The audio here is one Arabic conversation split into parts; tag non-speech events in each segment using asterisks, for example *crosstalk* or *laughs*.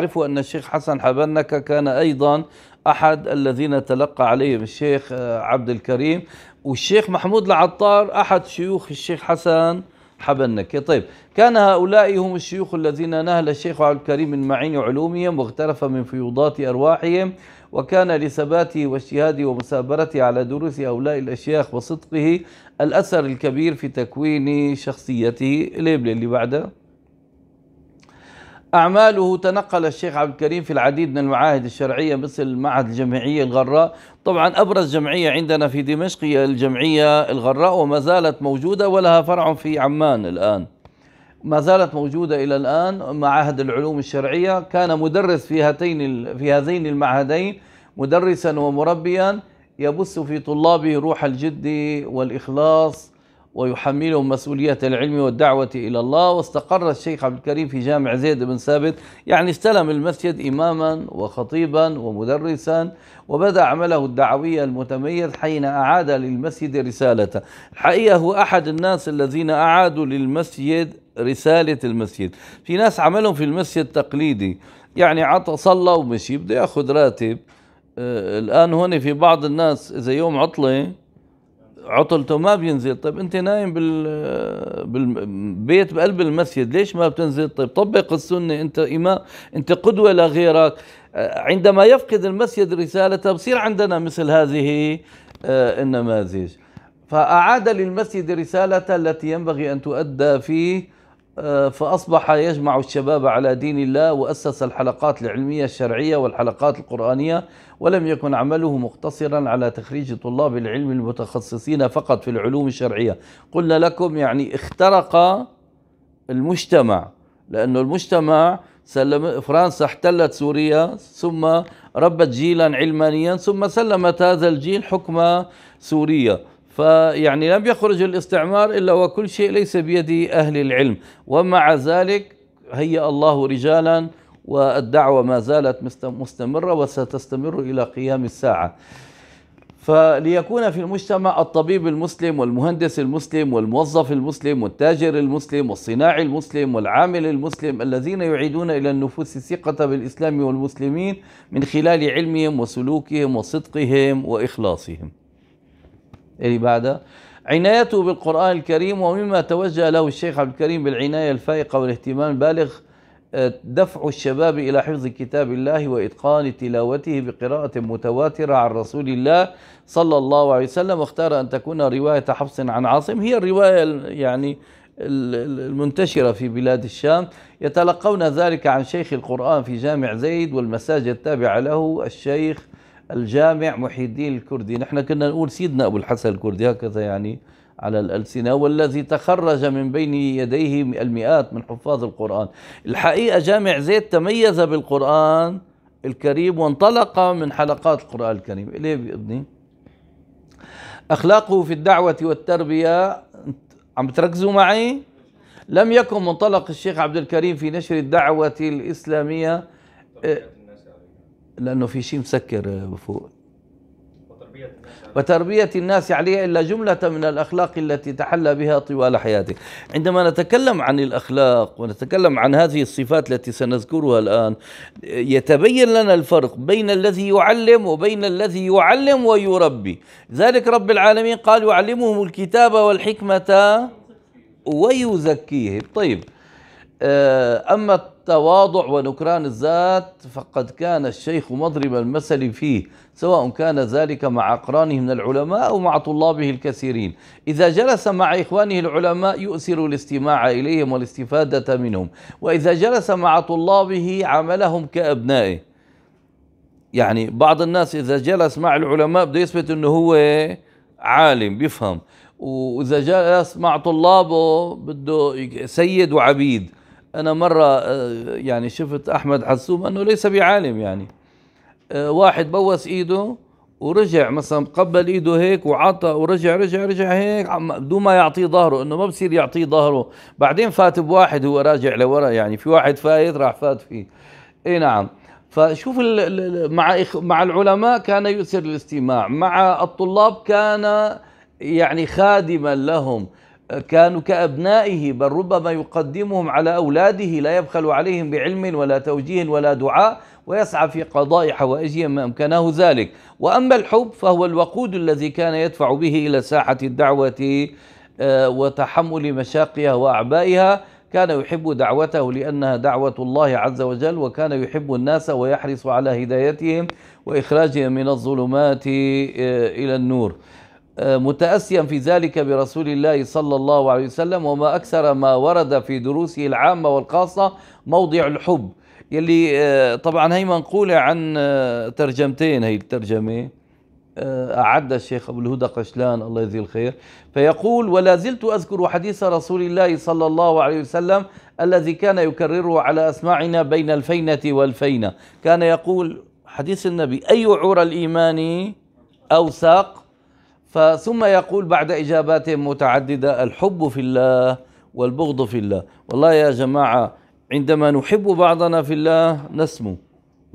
أعرف أن الشيخ حسن حبنكة كان أيضا أحد الذين تلقى عليهم الشيخ آه، عبد الكريم والشيخ محمود العطار أحد شيوخ الشيخ حسن حبنكة طيب كان هؤلاء هم الشيوخ الذين نهل الشيخ عبد الكريم من معين علومهم واغترف من فيوضات أرواحهم وكان لثباته واجتهاده ومثابرته على دروس هؤلاء الأشياخ وصدقه الأثر الكبير في تكوين شخصيته ليبل اللي بعده أعماله تنقل الشيخ عبد الكريم في العديد من المعاهد الشرعية مثل معهد الجمعية الغراء طبعا أبرز جمعية عندنا في دمشق هي الجمعية الغراء وما زالت موجودة ولها فرع في عمان الآن ما زالت موجودة إلى الآن معهد العلوم الشرعية كان مدرس في هاتين في هذين المعهدين مدرسا ومربيا يبث في طلابه روح الجد والإخلاص ويحملهم مسؤولية العلم والدعوة إلى الله واستقر الشيخ عبد الكريم في جامع زيد بن ثابت يعني استلم المسجد إماما وخطيبا ومدرسا وبدأ عمله الدعوي المتميز حين أعاد للمسجد رسالته الحقيقة هو أحد الناس الذين أعادوا للمسجد رسالة المسجد في ناس عملهم في المسجد تقليدي يعني عطى صلى ومشي بده ياخذ راتب آه، الآن هون في بعض الناس إذا يوم عطلة عطلته ما بينزل طيب انت نايم بال بالبيت بقلب المسجد ليش ما بتنزل طيب طبق السنه انت امام انت قدوه لغيرك آه، عندما يفقد المسجد رسالته بصير طيب عندنا مثل هذه آه، النماذج فاعاد للمسجد رسالته التي ينبغي ان تؤدى فيه فأصبح يجمع الشباب على دين الله وأسس الحلقات العلمية الشرعية والحلقات القرآنية ولم يكن عمله مقتصرا على تخريج طلاب العلم المتخصصين فقط في العلوم الشرعية قلنا لكم يعني اخترق المجتمع لأنه المجتمع سلم فرنسا احتلت سوريا ثم ربت جيلا علمانيا ثم سلمت هذا الجيل حكم سوريا فيعني لم يخرج الاستعمار الا وكل شيء ليس بيد اهل العلم ومع ذلك هيأ الله رجالا والدعوه ما زالت مستمره وستستمر الى قيام الساعه. فليكون في المجتمع الطبيب المسلم والمهندس المسلم والموظف المسلم والتاجر المسلم والصناعي المسلم والعامل المسلم الذين يعيدون الى النفوس الثقه بالاسلام والمسلمين من خلال علمهم وسلوكهم وصدقهم واخلاصهم. اللي بعدها عنايته بالقرآن الكريم ومما توجه له الشيخ عبد الكريم بالعناية الفائقة والاهتمام البالغ آه، دفع الشباب إلى حفظ كتاب الله وإتقان تلاوته بقراءة متواترة عن رسول الله صلى الله عليه وسلم واختار أن تكون رواية حفص عن عاصم هي الرواية يعني المنتشرة في بلاد الشام يتلقون ذلك عن شيخ القرآن في جامع زيد والمساجد التابعة له الشيخ الجامع محي الدين الكردي نحن كنا نقول سيدنا أبو الحسن الكردي هكذا يعني على الألسنة والذي تخرج من بين يديه المئات من حفاظ القرآن الحقيقة جامع زيد تميز بالقرآن الكريم وانطلق من حلقات القرآن الكريم إليه بإذني أخلاقه في الدعوة والتربية عم تركزوا معي لم يكن منطلق الشيخ عبد الكريم في نشر الدعوة الإسلامية إيه، لأنه في شيء مسكر بفوق وتربية الناس عليها إلا جملة من الأخلاق التي تحلى بها طوال حياته عندما نتكلم عن الأخلاق ونتكلم عن هذه الصفات التي سنذكرها الآن يتبين لنا الفرق بين الذي يعلم وبين الذي يعلم ويربي ذلك رب العالمين قال يعلمهم الكتاب والحكمة ويزكيهم طيب آه، أما التواضع ونكران الذات فقد كان الشيخ مضرب المثل فيه سواء كان ذلك مع أقرانه من العلماء أو مع طلابه الكثيرين إذا جلس مع إخوانه العلماء يؤثر الاستماع إليهم والاستفادة منهم وإذا جلس مع طلابه عملهم كأبنائه يعني بعض الناس إذا جلس مع العلماء بده يثبت أنه هو عالم بيفهم وإذا جلس مع طلابه بده سيد وعبيد أنا مرة آه، يعني شفت أحمد حسوم أنه ليس بعالم يعني آه، واحد بوس إيده ورجع مثلا قبل ايده هيك وعطى ورجع رجع رجع هيك بدون ما يعطيه ظهره انه ما بصير يعطيه ظهره بعدين فات بواحد هو راجع لورا يعني في واحد فايت راح فات فيه اي نعم فشوف مع مع العلماء كان يؤثر الاستماع مع الطلاب كان يعني خادما لهم كانوا كأبنائه بل ربما يقدمهم على أولاده لا يبخل عليهم بعلم ولا توجيه ولا دعاء ويسعى في قضاء حوائجهم ما أمكنه ذلك وأما الحب فهو الوقود الذي كان يدفع به إلى ساحة الدعوة آه، وتحمل مشاقها وأعبائها كان يحب دعوته لأنها دعوة الله عز وجل وكان يحب الناس ويحرص على هدايتهم وإخراجهم من الظلمات آه، إلى النور آه، متأسيا في ذلك برسول الله صلى الله عليه وسلم وما أكثر ما ورد في دروسه العامة والخاصة موضع الحب يلي آه، طبعا هي منقولة عن آه، ترجمتين هي الترجمة أعد الشيخ أبو الهدى قشلان الله يجزيه الخير فيقول ولا زلت أذكر حديث رسول الله صلى الله عليه وسلم الذي كان يكرره على أسماعنا بين الفينة والفينة كان يقول حديث النبي أي عور الإيمان أوثق فثم يقول بعد إجابات متعددة الحب في الله والبغض في الله والله يا جماعة عندما نحب بعضنا في الله نسمو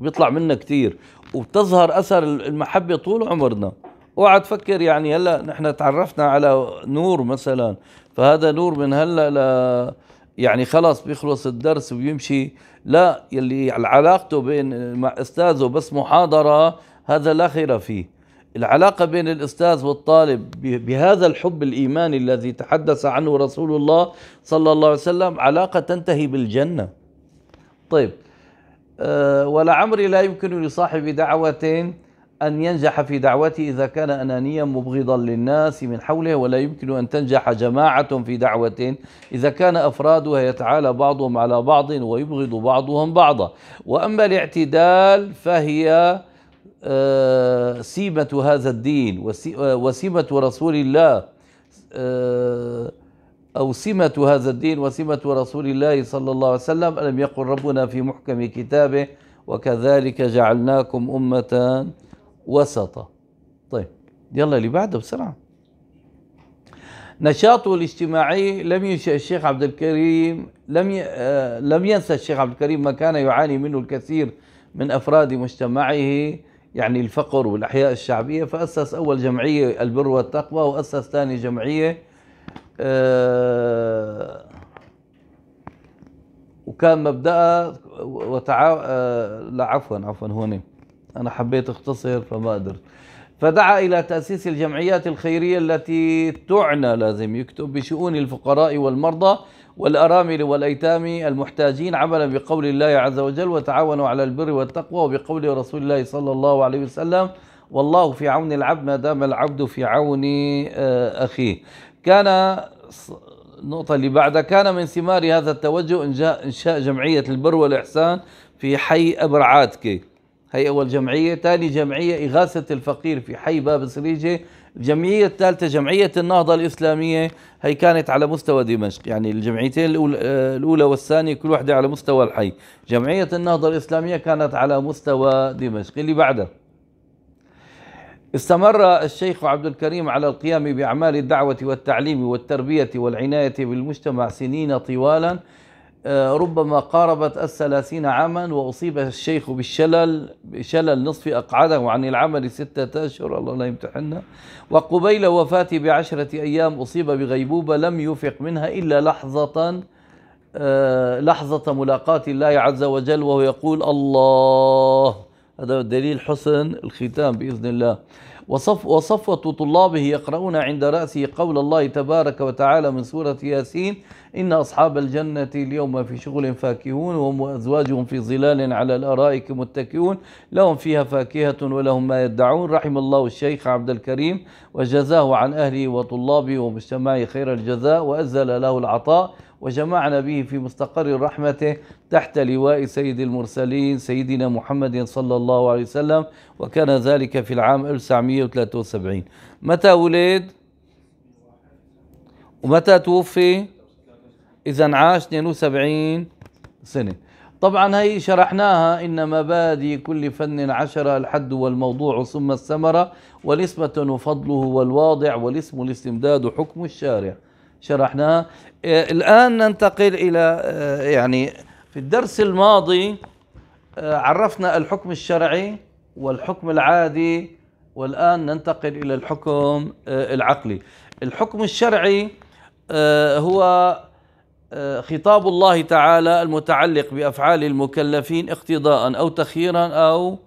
بيطلع منا كثير وبتظهر أثر المحبة طول عمرنا اوعى تفكر يعني هلا نحن تعرفنا على نور مثلا فهذا نور من هلا ل يعني خلاص بيخلص الدرس وبيمشي لا يلي علاقته بين مع استاذه بس محاضره هذا لا خير فيه العلاقة بين الأستاذ والطالب بهذا الحب الإيماني الذي تحدث عنه رسول الله صلى الله عليه وسلم علاقة تنتهي بالجنة طيب آه، ولعمري لا يمكن لصاحب دعوة أن ينجح في دعوته إذا كان أنانيا مبغضا للناس من حوله ولا يمكن أن تنجح جماعة في دعوة إذا كان أفرادها يتعالى بعضهم على بعض ويبغض بعضهم بعضا وأما الاعتدال فهي آه، سيمة هذا الدين آه، وسيمة رسول الله آه، أو سمة هذا الدين وسمة رسول الله صلى الله عليه وسلم ألم يقل ربنا في محكم كتابه وكذلك جعلناكم أمة وسطا طيب يلا اللي بعده بسرعة نشاطه الاجتماعي لم ينشأ الشيخ عبد الكريم لم لم ينسى الشيخ عبد الكريم ما كان يعاني منه الكثير من أفراد مجتمعه يعني الفقر والأحياء الشعبية فأسس أول جمعية البر والتقوى وأسس ثاني جمعية آه، وكان مبدأها وتعا آه، لا عفوا عفوا هون أنا حبيت أختصر فما قدرت فدعا إلى تأسيس الجمعيات الخيرية التي تعنى لازم يكتب بشؤون الفقراء والمرضى والأرامل والأيتام المحتاجين عملا بقول الله عز وجل وتعاونوا على البر والتقوى وبقول رسول الله صلى الله عليه وسلم والله في عون العبد ما دام العبد في عون آه، أخيه كان النقطة اللي بعدها كان من ثمار هذا التوجه إنشاء جمعية البر والإحسان في حي أبر عاتكي هي أول جمعية ثاني جمعية إغاثة الفقير في حي باب سريجة الجمعية الثالثة جمعية النهضة الإسلامية هي كانت على مستوى دمشق يعني الجمعيتين الأولى والثانية كل واحدة على مستوى الحي جمعية النهضة الإسلامية كانت على مستوى دمشق اللي بعدها استمر الشيخ عبد الكريم على القيام بأعمال الدعوة والتعليم والتربية والعناية بالمجتمع سنين طوالا آه، ربما قاربت الثلاثين عاما وأصيب الشيخ بالشلل شلل نصف أقعده عن العمل ستة أشهر الله لا يمتحنا وقبيل وفاته بعشرة أيام أصيب بغيبوبة لم يفق منها إلا لحظة آه، لحظة ملاقاة الله عز وجل وهو يقول الله هذا دليل حسن الختام بإذن الله وصف وصفوة طلابه يقرؤون عند رأسه قول الله تبارك وتعالى من سورة ياسين إن أصحاب الجنة اليوم في شغل فاكهون وهم وأزواجهم في ظلال على الأرائك متكئون لهم فيها فاكهة ولهم ما يدعون رحم الله الشيخ عبد الكريم وجزاه عن أهله وطلابه ومجتمعه خير الجزاء وأزل له العطاء وجمعنا به في مستقر رحمته تحت لواء سيد المرسلين سيدنا محمد صلى الله عليه وسلم وكان ذلك في العام 1973 متى ولد ومتى توفي إذا عاش 72 سنة طبعا هي شرحناها إن مبادئ كل فن عشرة الحد والموضوع ثم الثمرة والاسمه وفضله والواضع والاسم الاستمداد حكم الشارع شرحناه إيه، الآن ننتقل إلى آه، يعني في الدرس الماضي آه، عرفنا الحكم الشرعي والحكم العادي والآن ننتقل إلى الحكم آه، العقلي الحكم الشرعي هو خطاب الله تعالى المتعلق بأفعال المكلفين اقتضاء أو تخييرا أو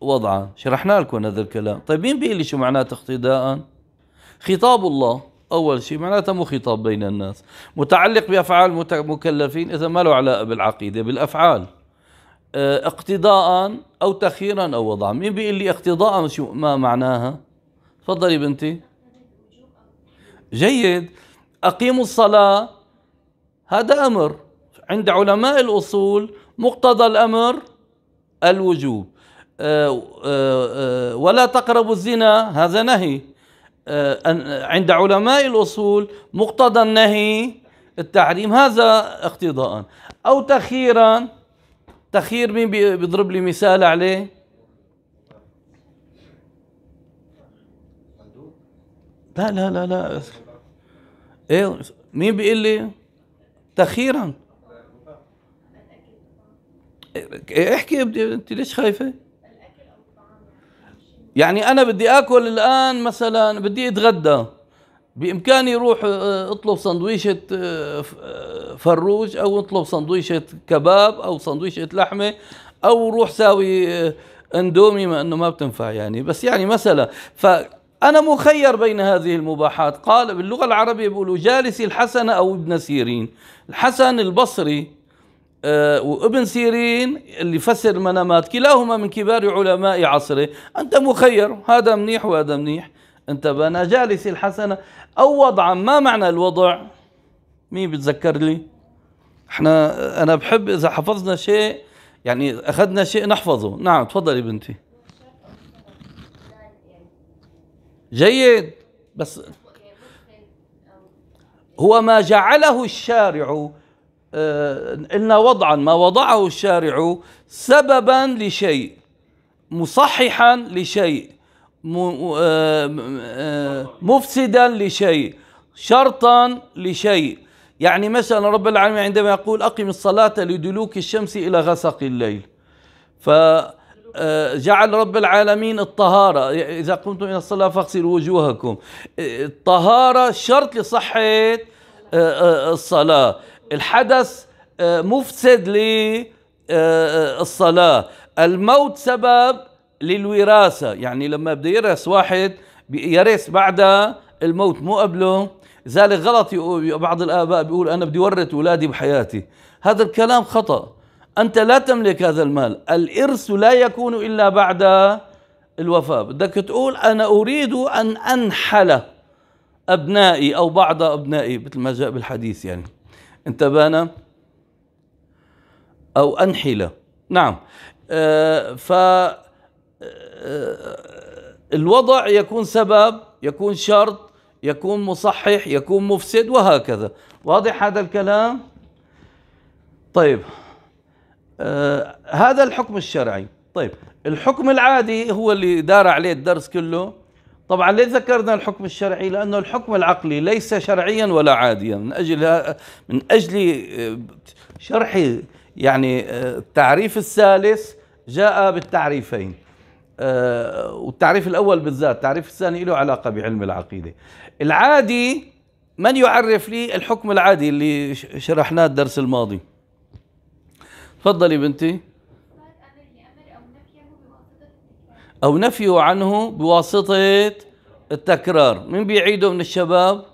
وضعا شرحنا لكم هذا الكلام طيب مين بيقول لي شو معناته اقتضاء خطاب الله أول شيء معناتها مو خطاب بين الناس متعلق بأفعال مكلفين إذا ما له علاقة بالعقيدة بالأفعال آه، اقتضاء أو تخييرا أو وضعا مين بيقول لي اقتضاء شو ما معناها تفضلي بنتي جيد أقيموا الصلاة هذا أمر عند علماء الأصول مقتضى الأمر الوجوب آه، آه، ولا تقربوا الزنا هذا نهي عند علماء الأصول مقتضى النهي التحريم هذا اقتضاء أو تخييرا تخيير مين بيضرب لي مثال عليه لا لا لا لا ايه مين بيقول لي تخييرا إيه، إيه، احكي انت ليش خايفه يعني انا بدي اكل الان مثلا بدي اتغدى بامكاني اروح آه، اطلب سندويشه آه، آه، فروج او اطلب سندويشه كباب او سندويشه لحمه او روح ساوي اندومي ما انه ما بتنفع يعني بس يعني مثلا فانا مخير بين هذه المباحات قال باللغه العربيه بيقولوا جالسي الحسن او ابن سيرين الحسن البصري آه، وابن سيرين اللي فسر المنامات كلاهما من كبار علماء عصره أنت مخير هذا منيح وهذا منيح أنت بنا جالس الحسنة أو وضعا ما معنى الوضع مين بتذكر لي احنا أنا بحب إذا حفظنا شيء يعني أخذنا شيء نحفظه نعم تفضلي بنتي جيد بس هو ما جعله الشارع قلنا آه، وضعا ما وضعه الشارع سببا لشيء مصححا لشيء آه، آه، مفسدا لشيء شرطا لشيء يعني مثلا رب العالمين عندما يقول أقم الصلاة لدلوك الشمس إلى غسق الليل فجعل رب العالمين الطهارة إذا قمتم إلى الصلاة فاغسلوا وجوهكم الطهارة شرط لصحة الصلاة الحدث آه، مفسد للصلاة آه، آه، الموت سبب للوراثة يعني لما بده يرث واحد يرث بعد الموت مو قبله ذلك غلط بعض الآباء بيقول أنا بدي ورث أولادي بحياتي هذا الكلام خطأ أنت لا تملك هذا المال الإرث لا يكون إلا بعد الوفاة بدك تقول أنا أريد أن أنحل أبنائي أو بعض أبنائي مثل ما جاء بالحديث يعني انتبهنا أو أنحلة نعم فالوضع آه، ف آه، آه، الوضع يكون سبب يكون شرط يكون مصحح يكون مفسد وهكذا واضح هذا الكلام طيب هذا الحكم الشرعي طيب الحكم العادي هو اللي دار عليه الدرس كله طبعا ليه ذكرنا الحكم الشرعي؟ لأنه الحكم العقلي ليس شرعيا ولا عاديا من أجل من أجل آه، شرح يعني آه، التعريف الثالث جاء بالتعريفين آه، والتعريف الأول بالذات التعريف الثاني له علاقة بعلم العقيدة العادي من يعرف لي الحكم العادي اللي شرحناه الدرس الماضي تفضلي بنتي أو نفيه عنه بواسطة التكرار من بيعيده من الشباب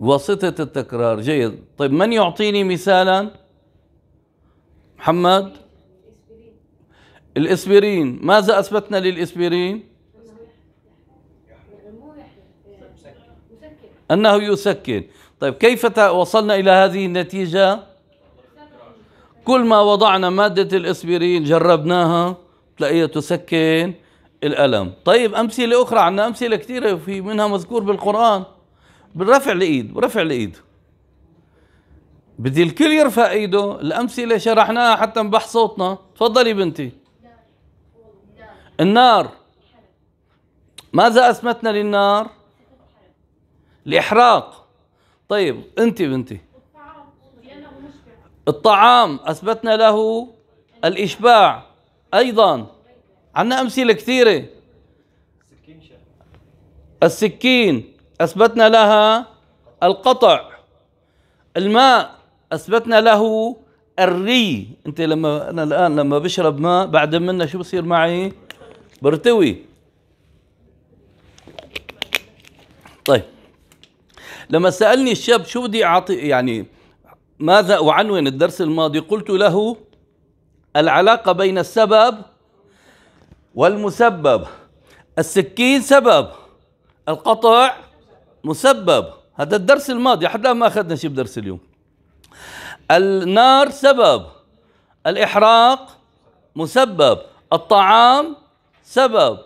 بواسطة التكرار جيد طيب من يعطيني مثالا محمد الإسبرين ماذا أثبتنا للإسبرين أنه يسكن طيب كيف وصلنا إلى هذه النتيجة؟ كل ما وضعنا مادة الإسبرين جربناها تلاقيها تسكن الألم طيب أمثلة أخرى عندنا أمثلة كثيرة في منها مذكور بالقرآن بالرفع الإيد برفع الإيد بدي الكل يرفع ايده الامثله شرحناها حتى نبح صوتنا تفضلي بنتي النار ماذا اثبتنا للنار الاحراق طيب انت بنتي الطعام أثبتنا له الإشباع أيضا عندنا أمثلة كثيرة السكين أثبتنا لها القطع الماء أثبتنا له الري أنت لما أنا الآن لما بشرب ماء بعد منا شو بصير معي برتوي طيب لما سألني الشاب شو بدي أعطي يعني ماذا أعنون الدرس الماضي قلت له العلاقة بين السبب والمسبب السكين سبب القطع مسبب هذا الدرس الماضي حتى ما أخذنا شيء بدرس اليوم النار سبب الإحراق مسبب الطعام سبب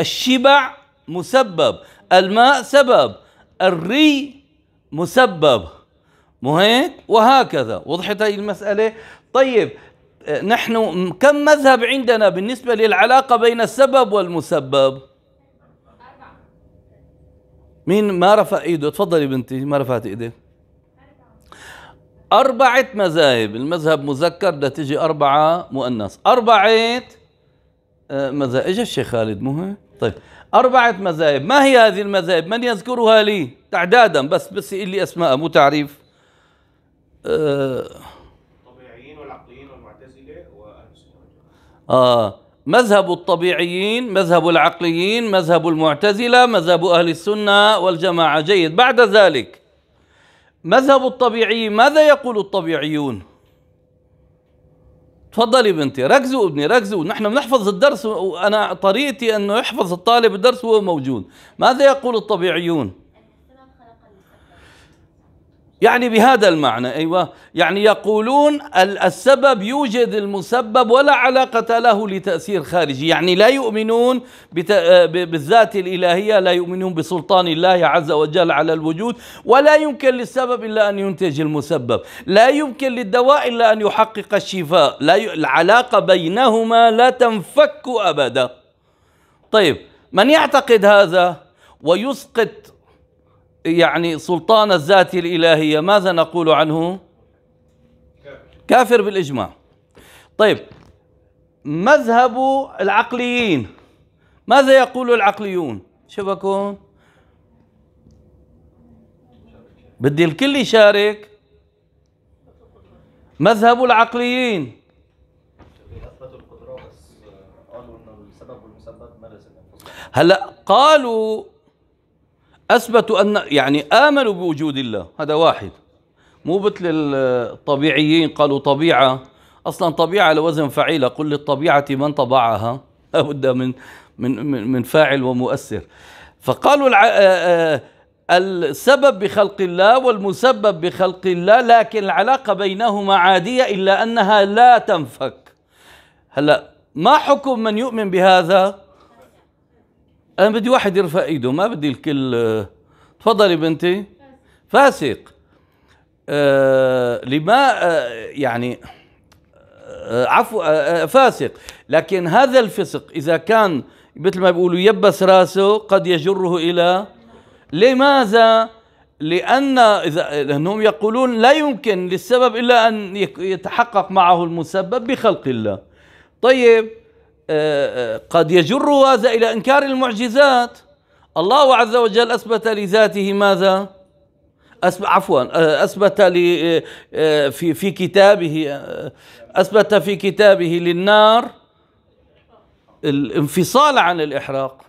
الشبع مسبب الماء سبب الري مسبب مو هيك وهكذا وضحت هي المسألة طيب آه، نحن كم مذهب عندنا بالنسبة للعلاقة بين السبب والمسبب مين ما رفع ايده تفضلي بنتي ما رفعت ايدك أربعة مذاهب المذهب مذكر بدها تيجي أربعة مؤنث أربعة آه، مذاهب إجا الشيخ خالد مو هيك طيب أربعة مذاهب ما هي هذه المذاهب من يذكرها لي تعدادا بس بس يقول لي أسماء مو تعريف الطبيعيين والعقليين والمعتزله اه مذهب الطبيعيين مذهب العقليين مذهب المعتزله مذهب اهل السنه والجماعه جيد بعد ذلك مذهب الطبيعيين ماذا يقول الطبيعيون تفضلي بنتي ركزوا ابني ركزوا نحن بنحفظ الدرس وانا طريقتي انه يحفظ الطالب الدرس وهو موجود ماذا يقول الطبيعيون يعني بهذا المعنى أيوة يعني يقولون السبب يوجد المسبب ولا علاقة له لتأثير خارجي يعني لا يؤمنون آه، بالذات الإلهية لا يؤمنون بسلطان الله عز وجل على الوجود ولا يمكن للسبب إلا أن ينتج المسبب لا يمكن للدواء إلا أن يحقق الشفاء لا ي... العلاقة بينهما لا تنفك أبدا طيب من يعتقد هذا ويسقط يعني سلطان الذات الإلهية ماذا نقول عنه كافر بالإجماع طيب مذهب العقليين ماذا يقول العقليون شو بكون بدي الكل يشارك مذهب العقليين هلا قالوا اثبتوا ان يعني امنوا بوجود الله هذا واحد مو مثل الطبيعيين قالوا طبيعه اصلا طبيعه لوزن فعيله قل للطبيعه من طبعها *laughs* لابد من من من فاعل ومؤثر فقالوا آه، آه، السبب بخلق الله والمسبب بخلق الله لكن العلاقه بينهما عاديه الا انها لا تنفك هلا ما حكم من يؤمن بهذا انا بدي واحد يرفع ايده ما بدي الكل آه، تفضلي بنتي فاسق آه لما آه يعني آه عفو آه،, آه فاسق لكن هذا الفسق اذا كان مثل ما بيقولوا يبس راسه قد يجره الى لماذا لأن إذا لأنهم يقولون لا يمكن للسبب إلا أن يتحقق معه المسبب بخلق الله طيب قد يجر هذا إلى إنكار المعجزات الله عز وجل أثبت لذاته ماذا؟ عفوا أثبت في في كتابه أثبت في كتابه للنار الانفصال عن الإحراق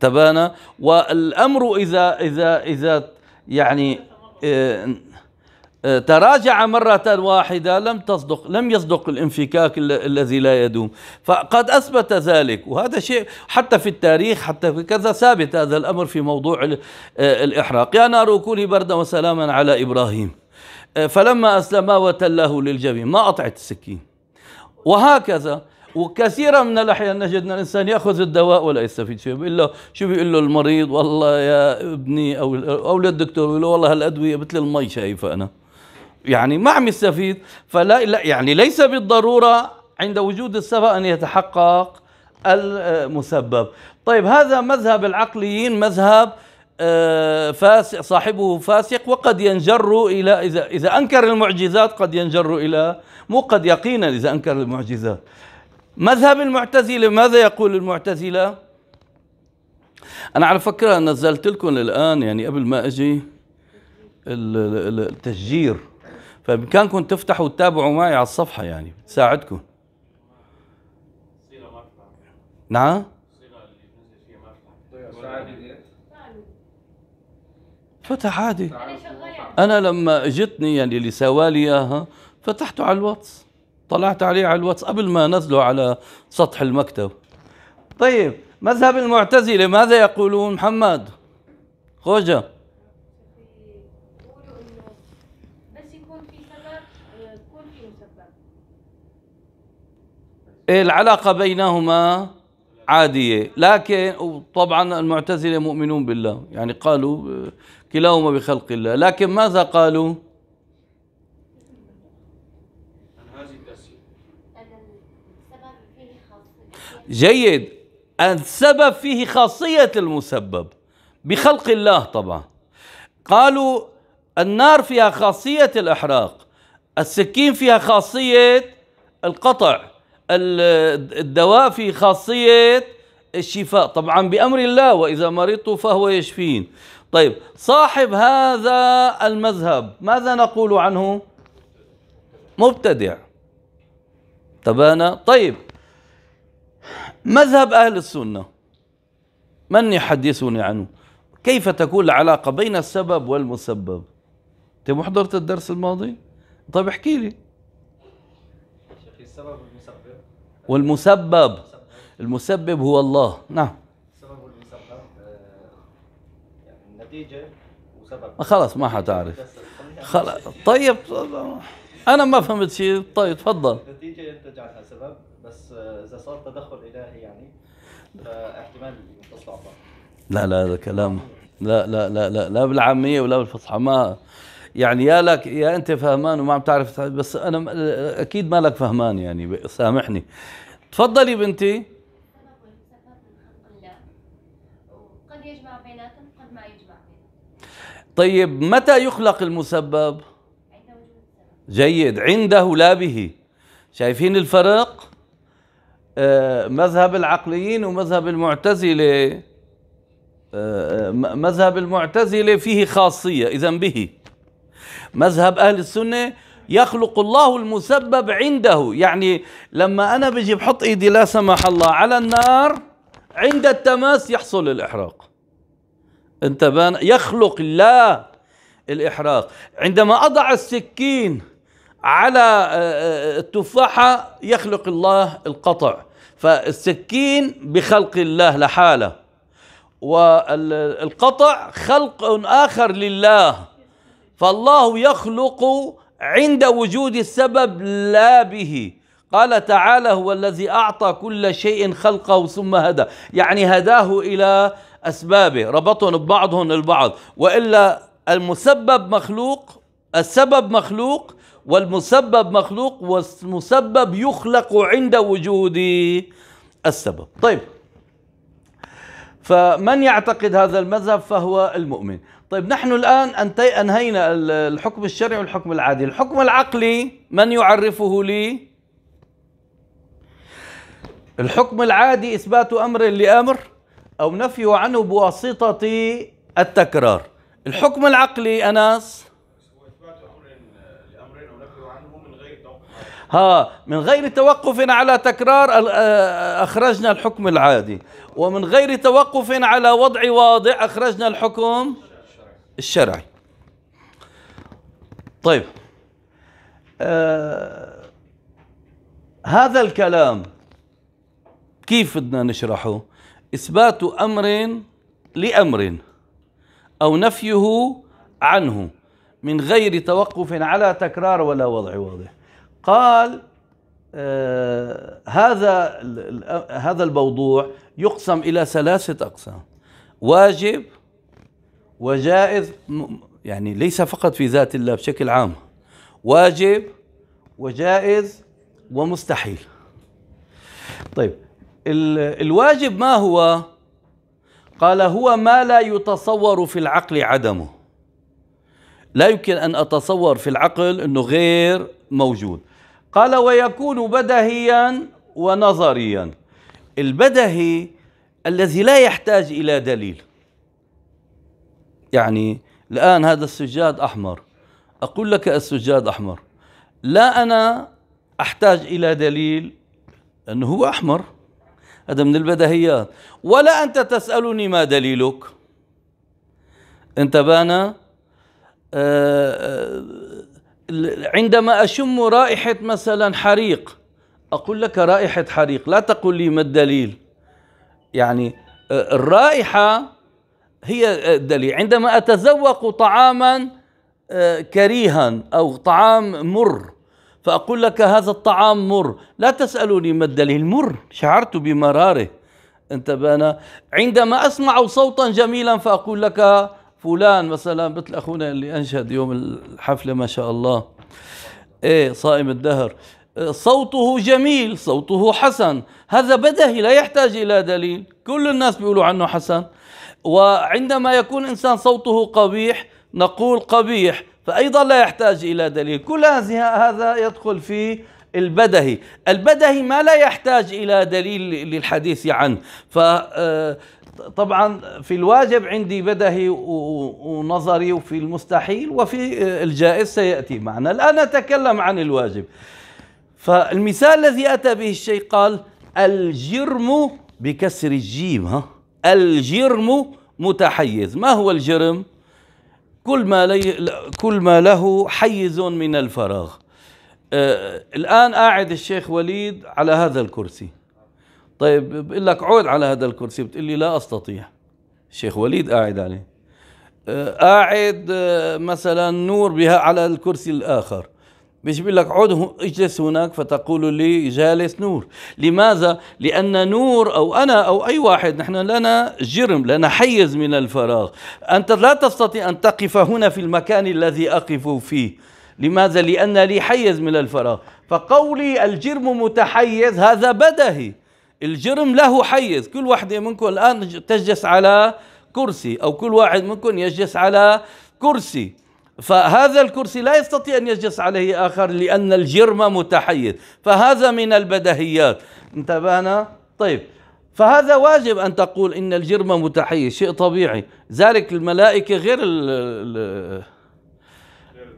تبانا والأمر إذا إذا إذا يعني آه، تراجع مرة واحدة لم تصدق لم يصدق الانفكاك الذي لا يدوم فقد أثبت ذلك وهذا شيء حتى في التاريخ حتى في كذا ثابت هذا الأمر في موضوع الإحراق يا نار كوني بردا وسلاما على إبراهيم فلما أسلما وتلاه للجبين ما قطعت السكين وهكذا وكثيرا من الاحيان نجد ان الانسان ياخذ الدواء ولا يستفيد شيء الا شو بيقول له المريض والله يا ابني او او للدكتور يقول له والله هالادويه مثل المي شايفه انا يعني ما عم يستفيد فلا يعني ليس بالضروره عند وجود السبب ان يتحقق المسبب طيب هذا مذهب العقليين مذهب آه، فاسق صاحبه فاسق وقد ينجر الى اذا اذا انكر المعجزات قد ينجر الى مو قد يقينا اذا انكر المعجزات مذهب المعتزله ماذا يقول المعتزله؟ انا على فكره نزلت لكم الان يعني قبل ما اجي التشجير فبامكانكم تفتحوا وتتابعوا معي على الصفحه يعني تساعدكم نعم فتح عادي انا لما اجتني يعني اللي سوالي اياها فتحته على الواتس طلعت عليه على الواتس قبل ما نزله على سطح المكتب طيب مذهب المعتزله ماذا يقولون محمد خوجه العلاقة بينهما عادية لكن طبعا المعتزلة مؤمنون بالله يعني قالوا كلاهما بخلق الله لكن ماذا قالوا جيد السبب فيه خاصية المسبب بخلق الله طبعا قالوا النار فيها خاصية الإحراق السكين فيها خاصية القطع الدواء في خاصية الشفاء طبعا بأمر الله وإذا مرضت فهو يشفين طيب صاحب هذا المذهب ماذا نقول عنه مبتدع تبانا طيب مذهب أهل السنة من يحدثني عنه كيف تكون العلاقة بين السبب والمسبب انت محضرة الدرس الماضي طيب احكي لي والمسبب المسبب هو الله نعم ما يعني وسبب خلاص ما حتعرف خلاص طيب انا ما فهمت شيء طيب تفضل النتيجه ينتج سبب بس آه، اذا صار تدخل الهي يعني فاحتمال تستصعبها لا لا هذا كلام لا لا لا لا لا بالعاميه ولا بالفصحى ما يعني يا لك يا انت فهمان وما عم تعرف بس انا اكيد مالك فهمان يعني سامحني تفضلي بنتي طيب متى يخلق المسبب جيد عنده لا به شايفين الفرق آه، مذهب العقليين ومذهب المعتزله آه، آه، مذهب المعتزلة فيه خاصية إذا به مذهب أهل السنة يخلق الله المسبب عنده يعني لما أنا بجي بحط إيدي لا سمح الله على النار عند التماس يحصل الإحراق انتبه يخلق الله الإحراق عندما أضع السكين على آه، آه، التفاحة يخلق الله القطع فالسكين بخلق الله لحاله والقطع خلق آخر لله فالله يخلق عند وجود السبب لا به قال تعالى هو الذي أعطى كل شيء خلقه ثم هدى يعني هداه إلى أسبابه ربطهم ببعضهم البعض وإلا المسبب مخلوق السبب مخلوق والمسبب مخلوق والمسبب يخلق عند وجود السبب طيب فمن يعتقد هذا المذهب فهو المؤمن طيب نحن الآن أنهينا الحكم الشرعي والحكم العادي الحكم العقلي من يعرفه لي الحكم العادي إثبات أمر لأمر أو نفيه عنه بواسطة التكرار الحكم العقلي أناس ها من غير توقف على تكرار آه، أخرجنا الحكم العادي ومن غير توقف على وضع واضع أخرجنا الحكم الشرعي طيب آه هذا الكلام كيف بدنا نشرحه إثبات أمر لأمر أو نفيه عنه من غير توقف على تكرار ولا وضع واضح قال آه هذا هذا الموضوع يقسم إلى ثلاثة أقسام واجب وجائز يعني ليس فقط في ذات الله بشكل عام واجب وجائز ومستحيل طيب الواجب ما هو قال هو ما لا يتصور في العقل عدمه لا يمكن ان اتصور في العقل انه غير موجود قال ويكون بدهيا ونظريا البدهي الذي لا يحتاج الى دليل يعني الآن هذا السجاد أحمر أقول لك السجاد أحمر لا أنا أحتاج إلى دليل أنه هو أحمر هذا من البدهيات ولا أنت تسألني ما دليلك انتبهنا آه، آه، عندما أشم رائحة مثلا حريق أقول لك رائحة حريق لا تقول لي ما الدليل يعني آه، الرائحة هي الدليل عندما أتذوق طعاما آه، كريها أو طعام مر فأقول لك هذا الطعام مر لا تسألني ما الدليل مر شعرت بمراره انتبهنا عندما أسمع صوتا جميلا فأقول لك فلان مثلا مثل أخونا اللي أنشد يوم الحفلة ما شاء الله إيه صائم الدهر آه، صوته جميل صوته حسن هذا بدهي لا يحتاج إلى دليل كل الناس بيقولوا عنه حسن وعندما يكون إنسان صوته قبيح نقول قبيح فأيضا لا يحتاج إلى دليل كل هذه هذا يدخل في البدهي البدهي ما لا يحتاج إلى دليل للحديث عنه ف آه، طبعا في الواجب عندي بدهي ونظري وفي المستحيل وفي آه، الجائز سيأتي معنا الآن نتكلم عن الواجب فالمثال الذي أتى به الشيخ قال الجرم بكسر الجيم ها الجرم متحيز ما هو الجرم كل ما, لي كل ما له حيز من الفراغ آه الآن قاعد الشيخ وليد على هذا الكرسي طيب بقول لك عود على هذا الكرسي بتقول لي لا أستطيع الشيخ وليد قاعد عليه آه قاعد آه مثلا نور بها على الكرسي الآخر بيقول لك عد اجلس هناك فتقول لي جالس نور لماذا لان نور او انا او اي واحد نحن لنا جرم لنا حيز من الفراغ انت لا تستطيع ان تقف هنا في المكان الذي اقف فيه لماذا لان لي حيز من الفراغ فقولي الجرم متحيز هذا بدهي الجرم له حيز كل واحدة منكم الآن تجلس على كرسي أو كل واحد منكم يجلس على كرسي فهذا الكرسي لا يستطيع ان يجلس عليه اخر لان الجرم متحيز فهذا من البدهيات انتبهنا طيب فهذا واجب ان تقول ان الجرم متحيز شيء طبيعي ذلك الملائكه غير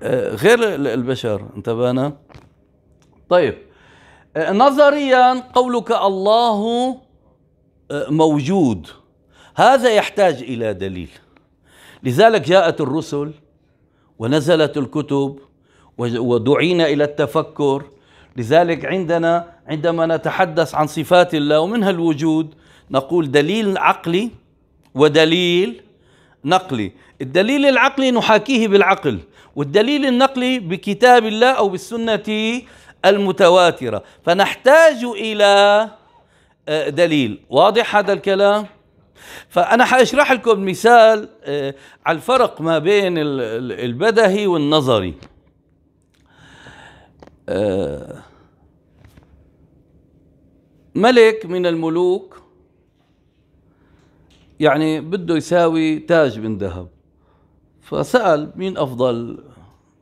آه، غير البشر انتبهنا طيب آه، نظريا قولك الله آه، موجود هذا يحتاج الى دليل لذلك جاءت الرسل ونزلت الكتب ودعينا إلى التفكر لذلك عندنا عندما نتحدث عن صفات الله ومنها الوجود نقول دليل عقلي ودليل نقلي الدليل العقلي نحاكيه بالعقل والدليل النقلي بكتاب الله أو بالسنة المتواترة فنحتاج إلى آه، دليل واضح هذا الكلام؟ فأنا حأشرح لكم مثال آه، على الفرق ما بين البدهي والنظري آه، ملك من الملوك يعني بده يساوي تاج من ذهب فسأل مين أفضل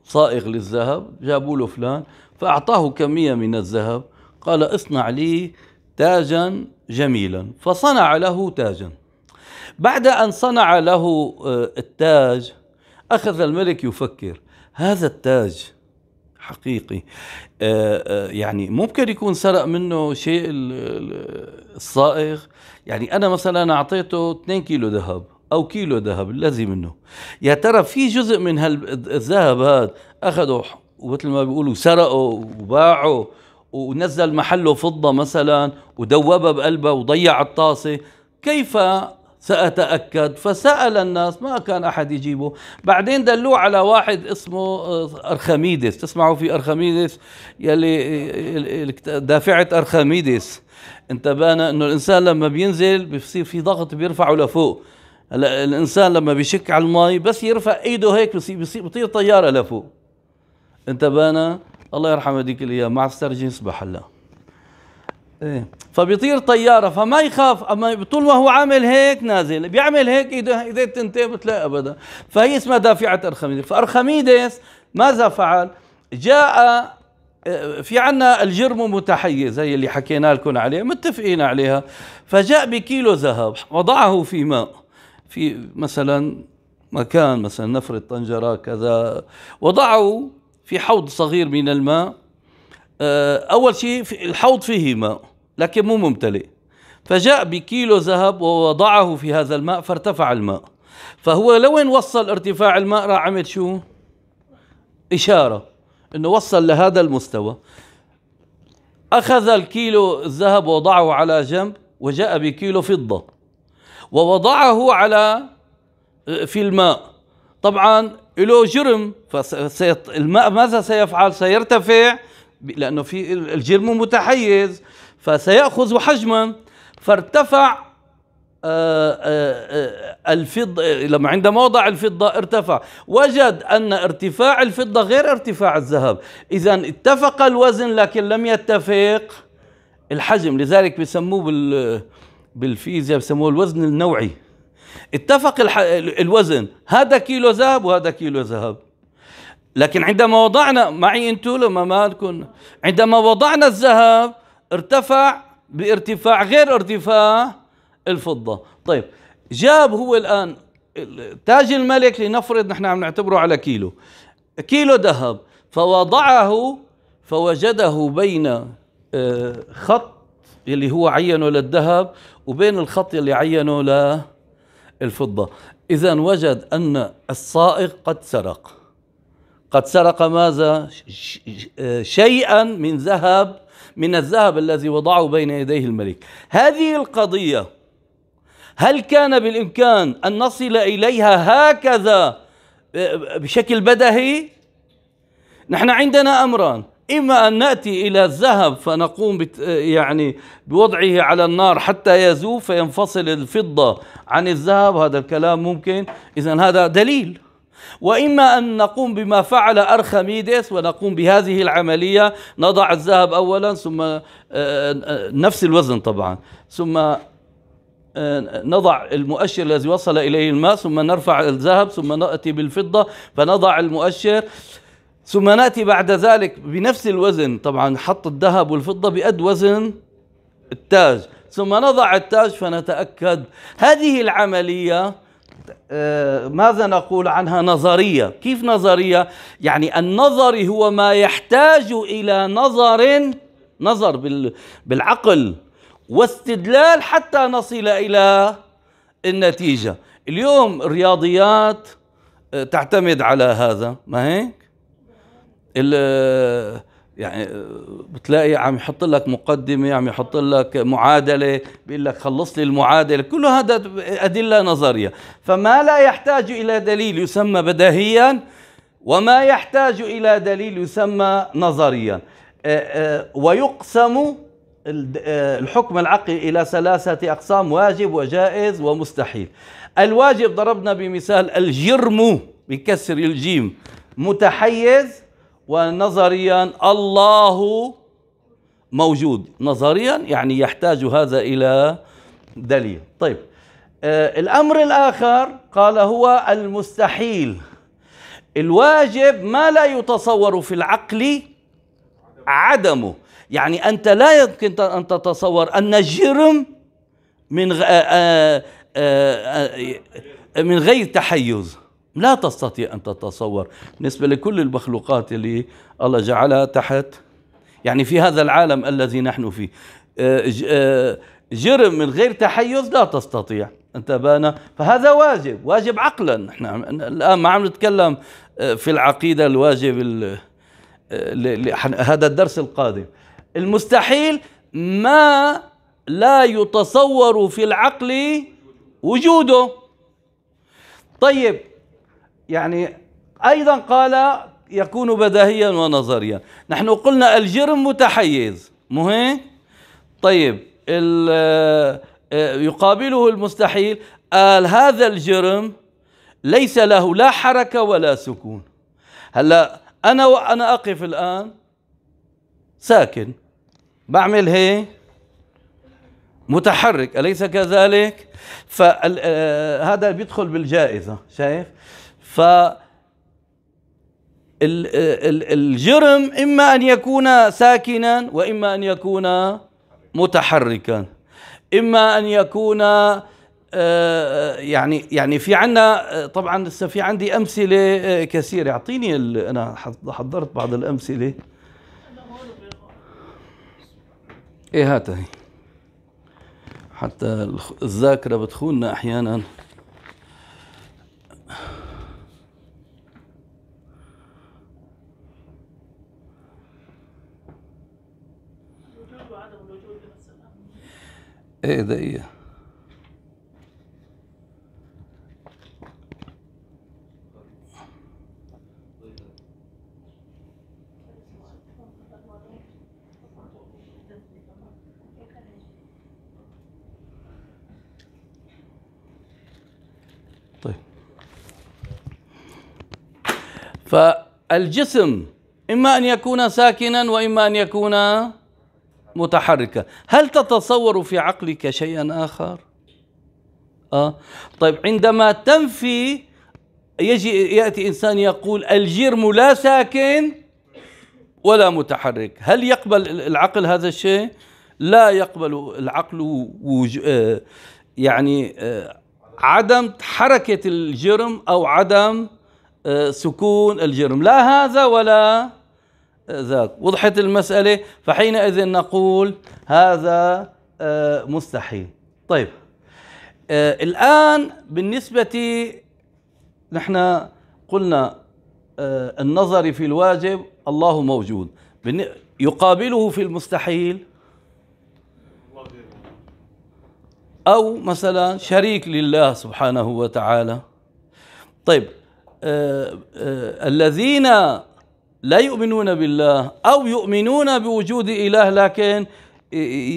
صائغ للذهب جابوا له فلان فأعطاه كمية من الذهب قال اصنع لي تاجا جميلا فصنع له تاجا بعد أن صنع له آه، التاج أخذ الملك يفكر هذا التاج حقيقي آه، آه، يعني ممكن يكون سرق منه شيء الصائغ يعني أنا مثلا أعطيته 2 كيلو ذهب أو كيلو ذهب الذي منه يا ترى في جزء من هالذهب هذا أخذه ومثل ما بيقولوا سرقه وباعه ونزل محله فضة مثلا ودوبها بقلبها وضيع الطاسة كيف سأتأكد فسأل الناس ما كان أحد يجيبه بعدين دلوه على واحد اسمه آه، أرخميدس تسمعوا في أرخميدس يلي دافعة أرخميدس انتبهنا انه الانسان لما بينزل بصير في ضغط بيرفعه لفوق هلا الانسان لما بيشك على المي بس يرفع ايده هيك بصير بطير طياره لفوق انتبهنا الله يرحمه هذيك الايام مع السرجين صبح هلا إيه؟ فبيطير طياره فما يخاف اما طول ما هو عامل هيك نازل بيعمل هيك ايده ايديه التنتين بتلاقي ابدا فهي اسمها دافعه ارخميدس فارخميدس ماذا فعل؟ جاء آه، في عنا الجرم متحيز زي اللي حكينا لكم عليه متفقين عليها فجاء بكيلو ذهب وضعه في ماء في مثلا مكان مثلا نفر طنجره كذا وضعه في حوض صغير من الماء آه، أول شيء الحوض فيه ماء لكن مو ممتلئ فجاء بكيلو ذهب ووضعه في هذا الماء فارتفع الماء فهو لوين وصل ارتفاع الماء راح عمل شو إشارة أنه وصل لهذا المستوى أخذ الكيلو الذهب ووضعه على جنب وجاء بكيلو فضة ووضعه على آه، في الماء طبعا له جرم فالماء ماذا سيفعل سيرتفع لانه في الجرم متحيز فسياخذ حجما فارتفع آه، آه، آه، الفضة لما عندما وضع الفضة ارتفع وجد أن ارتفاع الفضة غير ارتفاع الذهب إذا اتفق الوزن لكن لم يتفق الحجم لذلك بسموه بال بالفيزياء بسموه الوزن النوعي اتفق الوزن هذا كيلو ذهب وهذا كيلو ذهب لكن عندما وضعنا معي انتم لما ما كنا عندما وضعنا الذهب ارتفع بارتفاع غير ارتفاع الفضة طيب جاب هو الآن تاج الملك لنفرض نحن عم نعتبره على كيلو كيلو ذهب فوضعه فوجده بين آه، خط اللي هو عينه للذهب وبين الخط اللي عينه للفضة إذا وجد أن السائق قد سرق قد سرق ماذا شيئا من ذهب من الذهب الذي وضعه بين يديه الملك هذه القضية هل كان بالإمكان أن نصل إليها هكذا آه، بشكل بدهي نحن عندنا أمران إما أن نأتي إلى الذهب فنقوم بت آه، يعني بوضعه على النار حتى يذوب فينفصل الفضة عن الذهب هذا الكلام ممكن إذا هذا دليل وإما أن نقوم بما فعل أرخميدس ونقوم بهذه العملية نضع الذهب أولا ثم آه، آه، نفس الوزن طبعا ثم آه، نضع المؤشر الذي وصل إليه الماء ثم نرفع الذهب ثم نأتي بالفضة فنضع المؤشر ثم نأتي بعد ذلك بنفس الوزن طبعا حط الذهب والفضة بقد وزن التاج ثم نضع التاج فنتأكد هذه العملية أه، ماذا نقول عنها نظرية كيف نظرية يعني النظري هو ما يحتاج إلى نظر نظر بالعقل واستدلال حتى نصل إلى النتيجة اليوم الرياضيات أه، تعتمد على هذا ما هيك؟ يعني آه، بتلاقي عم يحط لك مقدمة عم يحط لك معادلة بيقول لك خلص لي المعادلة كل هذا أدلة نظرية فما لا يحتاج إلى دليل يسمى بداهيا وما يحتاج إلى دليل يسمى نظريا آه، آه، ويقسم الحكم العقلي إلى ثلاثة أقسام واجب وجائز ومستحيل الواجب ضربنا بمثال الجرم بكسر الجيم متحيز ونظريا الله موجود نظريا يعني يحتاج هذا إلى دليل طيب آه الأمر الآخر قال هو المستحيل الواجب ما لا يتصور في العقل عدمه يعني أنت لا يمكن أن تتصور أن الجرم من غ... آه، آه، آه، من غير تحيز لا تستطيع أن تتصور بالنسبة لكل المخلوقات اللي الله جعلها تحت يعني في هذا العالم الذي نحن فيه آه، آه، جرم من غير تحيز لا تستطيع انتبهنا فهذا واجب واجب عقلا نحن الآن ما عم نتكلم آه، في العقيدة الواجب هذا الدرس القادم المستحيل ما لا يتصور في العقل وجوده طيب يعني أيضا قال يكون بداهيا ونظريا نحن قلنا الجرم متحيز مو هيك طيب يقابله المستحيل قال هذا الجرم ليس له لا حركة ولا سكون هلا أنا وأنا أقف الآن ساكن بعمل هيك متحرك أليس كذلك؟ فهذا آه، بيدخل بالجائزة شايف؟ ف الجرم إما أن يكون ساكنا وإما أن يكون متحركا إما أن يكون آه، آه، يعني يعني في عنا آه، طبعا لسه في عندي أمثلة كثيرة أعطيني أنا حضرت بعض الأمثلة إيه هاتها حتى الذاكرة بتخوننا أحيانا ايه دقيقة ايه؟ طيب فالجسم إما أن يكون ساكنا وإما أن يكون متحركة هل تتصور في عقلك شيئا آخر؟ آه طيب عندما تنفي يجي يأتي إنسان يقول الجرم لا ساكن ولا متحرك هل يقبل العقل هذا الشيء؟ لا يقبل العقل آه، يعني آه، عدم حركة الجرم أو عدم آه، سكون الجرم لا هذا ولا ذاك وضحت المسألة فحينئذ نقول هذا آه، مستحيل طيب آه، الآن بالنسبة نحن قلنا آه، النظر في الواجب الله موجود يقابله في المستحيل أو مثلا شريك لله سبحانه وتعالى طيب الذين لا يؤمنون بالله أو يؤمنون بوجود إله لكن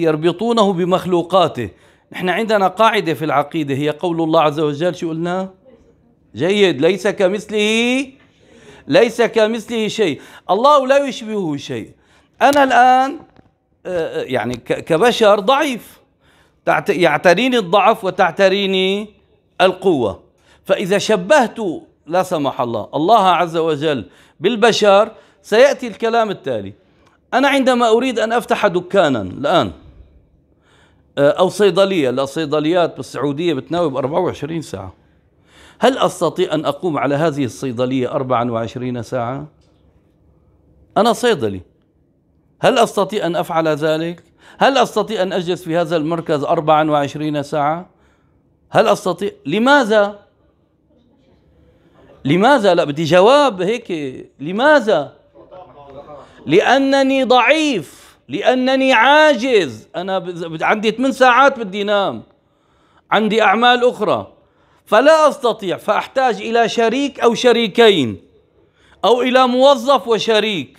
يربطونه بمخلوقاته نحن عندنا قاعدة في العقيدة هي قول الله عز وجل شو قلنا جيد ليس كمثله ليس كمثله شيء الله لا يشبهه شيء أنا الآن آه، آه، يعني كبشر ضعيف يعتريني الضعف وتعتريني القوة فإذا شبهت لا سمح الله الله عز وجل بالبشر سيأتي الكلام التالي أنا عندما أريد أن أفتح دكانا الآن آه، أو صيدلية لا صيدليات بالسعودية بتناوب 24 ساعة هل أستطيع أن أقوم على هذه الصيدلية 24 ساعة؟ أنا صيدلي هل أستطيع أن أفعل ذلك؟ هل أستطيع أن أجلس في هذا المركز 24 ساعة؟ هل أستطيع؟ لماذا؟ لماذا لا بدي جواب هيك لماذا لأنني ضعيف لأنني عاجز أنا عندي 8 ساعات بدي أنام عندي أعمال أخرى فلا أستطيع فأحتاج إلى شريك أو شريكين أو إلى موظف وشريك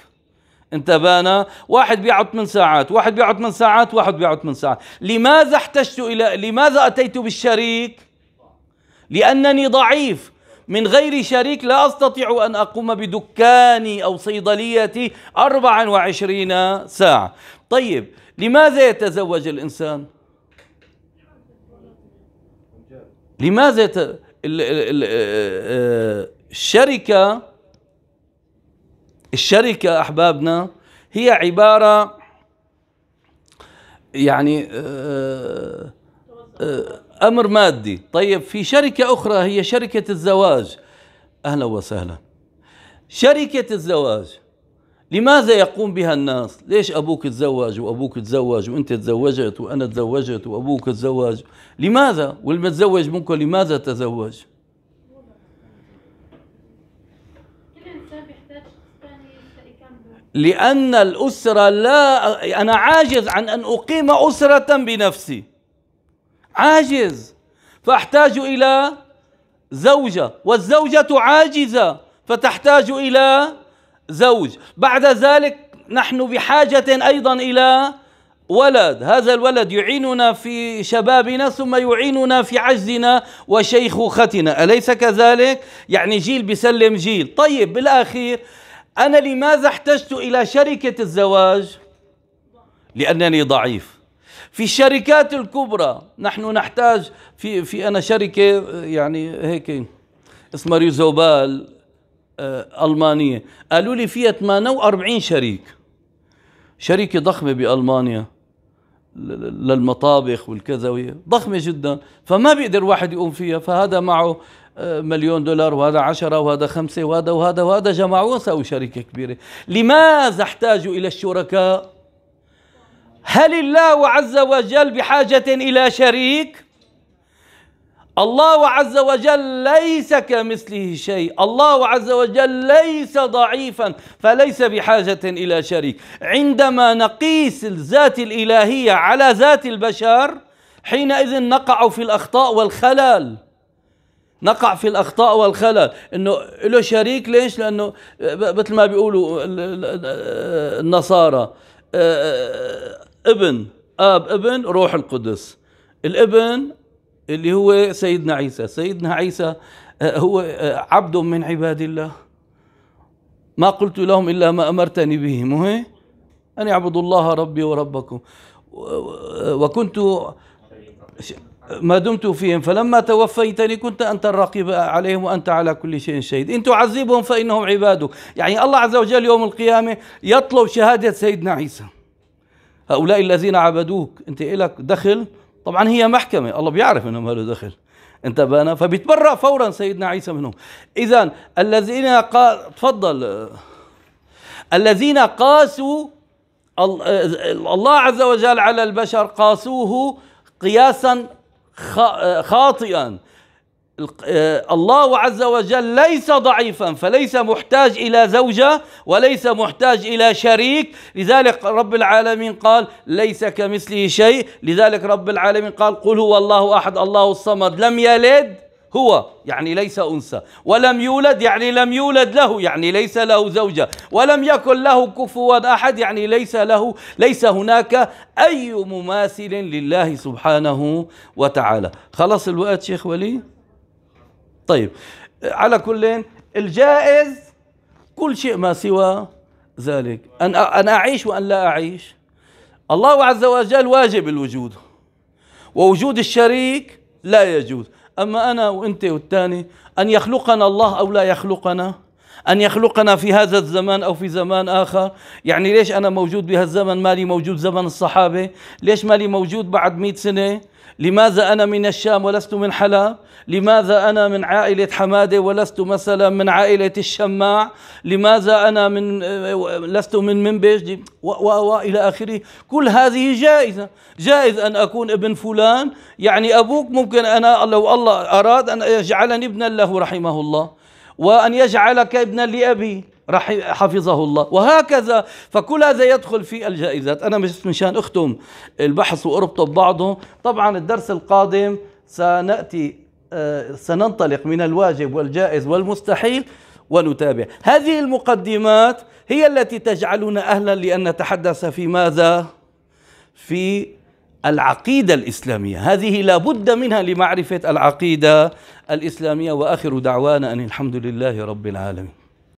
انتبهنا واحد بيقعد 8 ساعات واحد بيقعد 8 ساعات واحد بيقعد 8 ساعات لماذا احتجت إلى لماذا أتيت بالشريك لأنني ضعيف من غير شريك لا أستطيع أن أقوم بدكاني أو صيدليتي 24 ساعة طيب لماذا يتزوج الإنسان؟ لماذا يت... آه، الشركة الشركة أحبابنا هي عبارة يعني آه، آه، امر مادي طيب في شركه اخرى هي شركه الزواج اهلا وسهلا شركه الزواج لماذا يقوم بها الناس ليش ابوك تزوج وابوك تزوج وانت تزوجت وانا تزوجت وابوك تزوج لماذا والمتزوج منكم لماذا تزوج لأن الأسرة لا أنا عاجز عن أن أقيم أسرة بنفسي عاجز فاحتاج الى زوجه والزوجه عاجزه فتحتاج الى زوج بعد ذلك نحن بحاجه ايضا الى ولد هذا الولد يعيننا في شبابنا ثم يعيننا في عجزنا وشيخوختنا أليس كذلك؟ يعني جيل بيسلم جيل طيب بالأخير أنا لماذا احتجت إلى شركة الزواج؟ لأنني ضعيف في الشركات الكبرى نحن نحتاج في في انا شركه يعني هيك اسمها ريزوبال آه، المانيه قالوا لي فيها 48 شريك شركه ضخمه بالمانيا للمطابخ والكذا ضخمه جدا فما بيقدر واحد يقوم فيها فهذا معه آه، مليون دولار وهذا عشرة وهذا خمسة وهذا وهذا وهذا جمعوه سووا شركة كبيرة لماذا احتاجوا إلى الشركاء هل الله عز وجل بحاجة إلى شريك؟ الله عز وجل ليس كمثله شيء الله عز وجل ليس ضعيفا فليس بحاجة إلى شريك عندما نقيس الذات الإلهية على ذات البشر حينئذ نقع في الأخطاء والخلل نقع في الاخطاء والخلل انه له شريك ليش لانه مثل ما بيقولوا النصارى آه، آه، ابن اب ابن روح القدس الابن اللي هو سيدنا عيسى سيدنا عيسى آه، هو آه، عبد من عباد الله ما قلت لهم الا ما امرتني به مو ان يعبدوا الله ربي وربكم وكنت ما دمت فيهم فلما توفيتني كنت انت الرقيب عليهم وانت على كل شيء شهيد ان تعذبهم فانهم عبادك يعني الله عز وجل يوم القيامه يطلب شهاده سيدنا عيسى هؤلاء الذين عبدوك انت لك دخل طبعا هي محكمة الله بيعرف انه ما له دخل انتبهنا فبيتبرأ فورا سيدنا عيسى منهم اذا الذين قال تفضل الذين قاسوا الله عز وجل على البشر قاسوه قياسا خاطئا آه، الله عز وجل ليس ضعيفا فليس محتاج الى زوجه وليس محتاج الى شريك لذلك رب العالمين قال ليس كمثله شيء لذلك رب العالمين قال قل هو الله احد الله الصمد لم يلد هو يعني ليس انثى ولم يولد يعني لم يولد له يعني ليس له زوجه ولم يكن له كفوا احد يعني ليس له ليس هناك اي مماثل لله سبحانه وتعالى خلص الوقت شيخ ولي طيب على كل الجائز كل شيء ما سوى ذلك أن أن أعيش وأن لا أعيش الله عز وجل واجب الوجود ووجود الشريك لا يجوز أما أنا وأنت والثاني أن يخلقنا الله أو لا يخلقنا أن يخلقنا في هذا الزمان أو في زمان آخر يعني ليش أنا موجود بهالزمن مالي موجود زمن الصحابة ليش مالي موجود بعد مئة سنة لماذا أنا من الشام ولست من حلب لماذا أنا من عائلة حمادة ولست مثلا من عائلة الشماع لماذا أنا من لست من منبج وإلى آخره كل هذه جائزة جائز أن أكون ابن فلان يعني أبوك ممكن أنا لو الله أراد أن يجعلني ابنا له رحمه الله وأن يجعلك ابنا لأبي حفظه الله وهكذا فكل هذا يدخل في الجائزات أنا مش مشان أختم البحث وأربطه ببعضه طبعا الدرس القادم سنأتي آه، سننطلق من الواجب والجائز والمستحيل ونتابع هذه المقدمات هي التي تجعلنا أهلا لأن نتحدث في ماذا؟ في العقيدة الإسلامية هذه لا بد منها لمعرفة العقيدة الإسلامية وآخر دعوانا أن الحمد لله رب العالمين